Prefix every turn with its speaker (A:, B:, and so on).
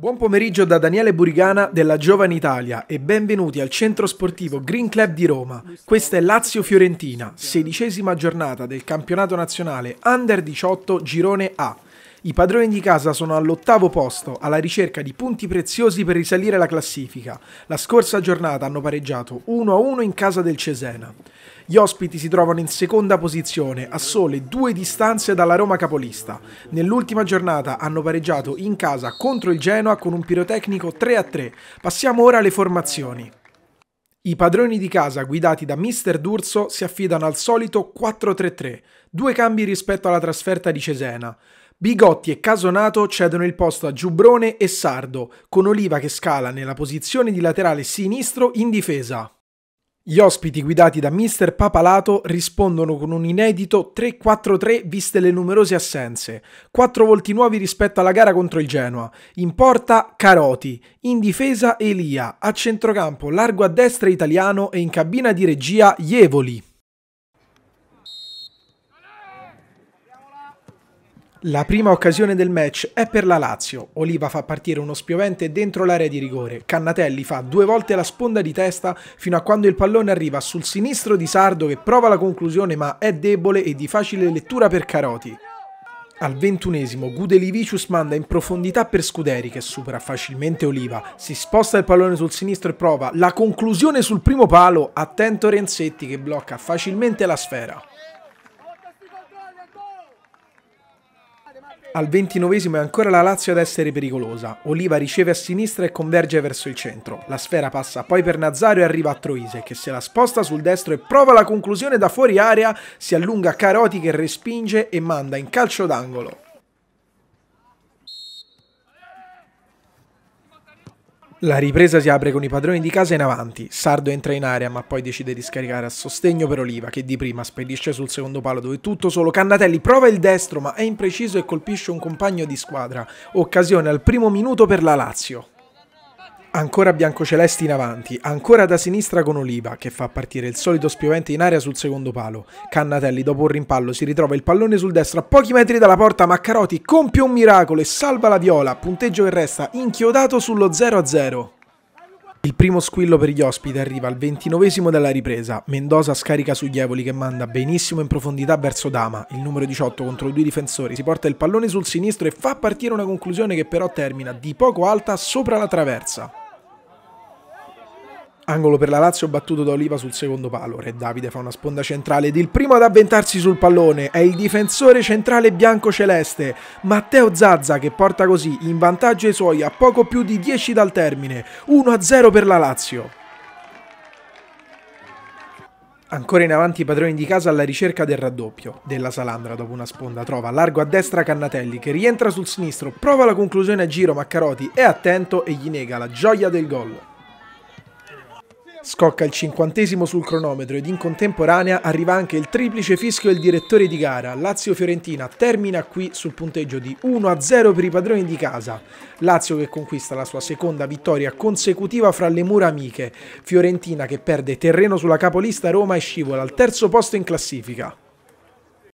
A: Buon pomeriggio da Daniele Burigana della Giovane Italia e benvenuti al Centro Sportivo Green Club di Roma. Questa è Lazio Fiorentina, sedicesima giornata del campionato nazionale Under 18 Girone A. I padroni di casa sono all'ottavo posto, alla ricerca di punti preziosi per risalire la classifica. La scorsa giornata hanno pareggiato 1-1 in casa del Cesena. Gli ospiti si trovano in seconda posizione, a sole due distanze dalla Roma capolista. Nell'ultima giornata hanno pareggiato in casa contro il Genoa con un pirotecnico 3-3. Passiamo ora alle formazioni. I padroni di casa guidati da Mister D'Urso si affidano al solito 4-3-3, due cambi rispetto alla trasferta di Cesena. Bigotti e Casonato cedono il posto a Giubrone e Sardo, con Oliva che scala nella posizione di laterale sinistro in difesa. Gli ospiti guidati da Mr. Papalato rispondono con un inedito 3-4-3 viste le numerose assenze, Quattro volti nuovi rispetto alla gara contro il Genoa, in porta Caroti, in difesa Elia, a centrocampo largo a destra italiano e in cabina di regia Jevoli. La prima occasione del match è per la Lazio. Oliva fa partire uno spiovente dentro l'area di rigore. Cannatelli fa due volte la sponda di testa fino a quando il pallone arriva sul sinistro di Sardo che prova la conclusione ma è debole e di facile lettura per Caroti. Al ventunesimo Gudelivicius manda in profondità per Scuderi che supera facilmente Oliva, si sposta il pallone sul sinistro e prova la conclusione sul primo palo, attento Renzetti che blocca facilmente la sfera. Al ventinovesimo è ancora la Lazio ad essere pericolosa. Oliva riceve a sinistra e converge verso il centro. La sfera passa poi per Nazario e arriva a Troise, che se la sposta sul destro e prova la conclusione da fuori area, si allunga Caroti che respinge e manda in calcio d'angolo. La ripresa si apre con i padroni di casa in avanti. Sardo entra in area ma poi decide di scaricare a sostegno per Oliva che di prima spedisce sul secondo palo dove tutto solo Cannatelli prova il destro ma è impreciso e colpisce un compagno di squadra. Occasione al primo minuto per la Lazio. Ancora biancocelesti in avanti, ancora da sinistra con Oliva che fa partire il solito spiovente in aria sul secondo palo. Cannatelli dopo un rimpallo si ritrova il pallone sul destro a pochi metri dalla porta, Maccaroti compie un miracolo e salva la viola, punteggio che resta inchiodato sullo 0-0. Il primo squillo per gli ospiti arriva al ventinovesimo della ripresa. Mendoza scarica sugli Evoli che manda benissimo in profondità verso Dama. Il numero 18 contro i due difensori si porta il pallone sul sinistro e fa partire una conclusione che però termina di poco alta sopra la traversa. Angolo per la Lazio battuto da Oliva sul secondo palo. Re Davide fa una sponda centrale ed il primo ad avventarsi sul pallone è il difensore centrale bianco-celeste Matteo Zazza che porta così in vantaggio i suoi a poco più di 10 dal termine. 1-0 per la Lazio. Ancora in avanti i padroni di casa alla ricerca del raddoppio. Della Salandra dopo una sponda trova largo a destra Cannatelli che rientra sul sinistro, prova la conclusione a giro ma è attento e gli nega la gioia del gol. Scocca il cinquantesimo sul cronometro ed in contemporanea arriva anche il triplice fischio del direttore di gara. Lazio-Fiorentina termina qui sul punteggio di 1-0 per i padroni di casa. Lazio che conquista la sua seconda vittoria consecutiva fra le mura amiche. Fiorentina che perde terreno sulla capolista Roma e scivola al terzo posto in classifica.